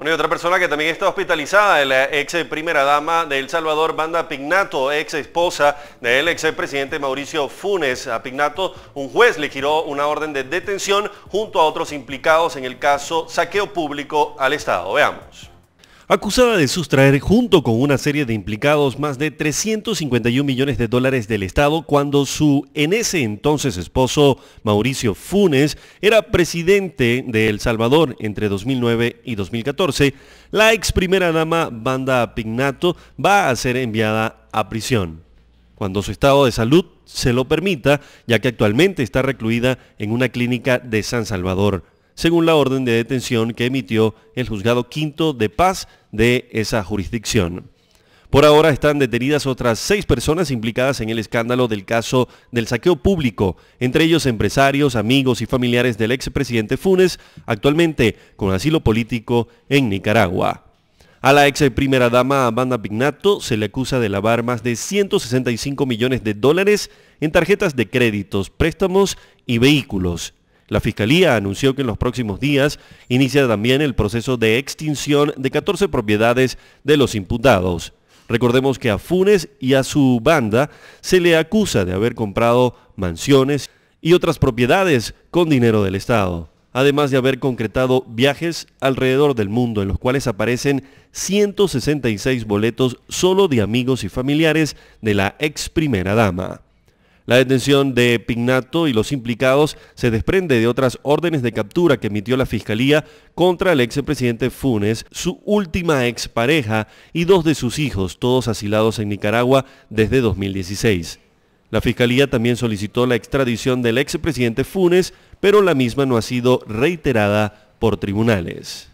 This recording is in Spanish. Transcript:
Una y otra persona que también está hospitalizada, la ex primera dama de El Salvador, Banda Pignato, ex esposa del ex presidente Mauricio Funes. A Pignato, un juez le giró una orden de detención junto a otros implicados en el caso saqueo público al Estado. Veamos acusada de sustraer junto con una serie de implicados más de 351 millones de dólares del Estado cuando su en ese entonces esposo Mauricio Funes era presidente de El Salvador entre 2009 y 2014, la ex primera dama Banda Pignato va a ser enviada a prisión cuando su estado de salud se lo permita, ya que actualmente está recluida en una clínica de San Salvador según la orden de detención que emitió el juzgado quinto de paz de esa jurisdicción. Por ahora están detenidas otras seis personas implicadas en el escándalo del caso del saqueo público, entre ellos empresarios, amigos y familiares del expresidente Funes, actualmente con asilo político en Nicaragua. A la ex primera dama Amanda Pignato se le acusa de lavar más de 165 millones de dólares en tarjetas de créditos, préstamos y vehículos. La Fiscalía anunció que en los próximos días inicia también el proceso de extinción de 14 propiedades de los imputados. Recordemos que a Funes y a su banda se le acusa de haber comprado mansiones y otras propiedades con dinero del Estado, además de haber concretado viajes alrededor del mundo en los cuales aparecen 166 boletos solo de amigos y familiares de la ex primera dama. La detención de Pignato y los implicados se desprende de otras órdenes de captura que emitió la Fiscalía contra el ex presidente Funes, su última expareja y dos de sus hijos, todos asilados en Nicaragua desde 2016. La Fiscalía también solicitó la extradición del ex presidente Funes, pero la misma no ha sido reiterada por tribunales.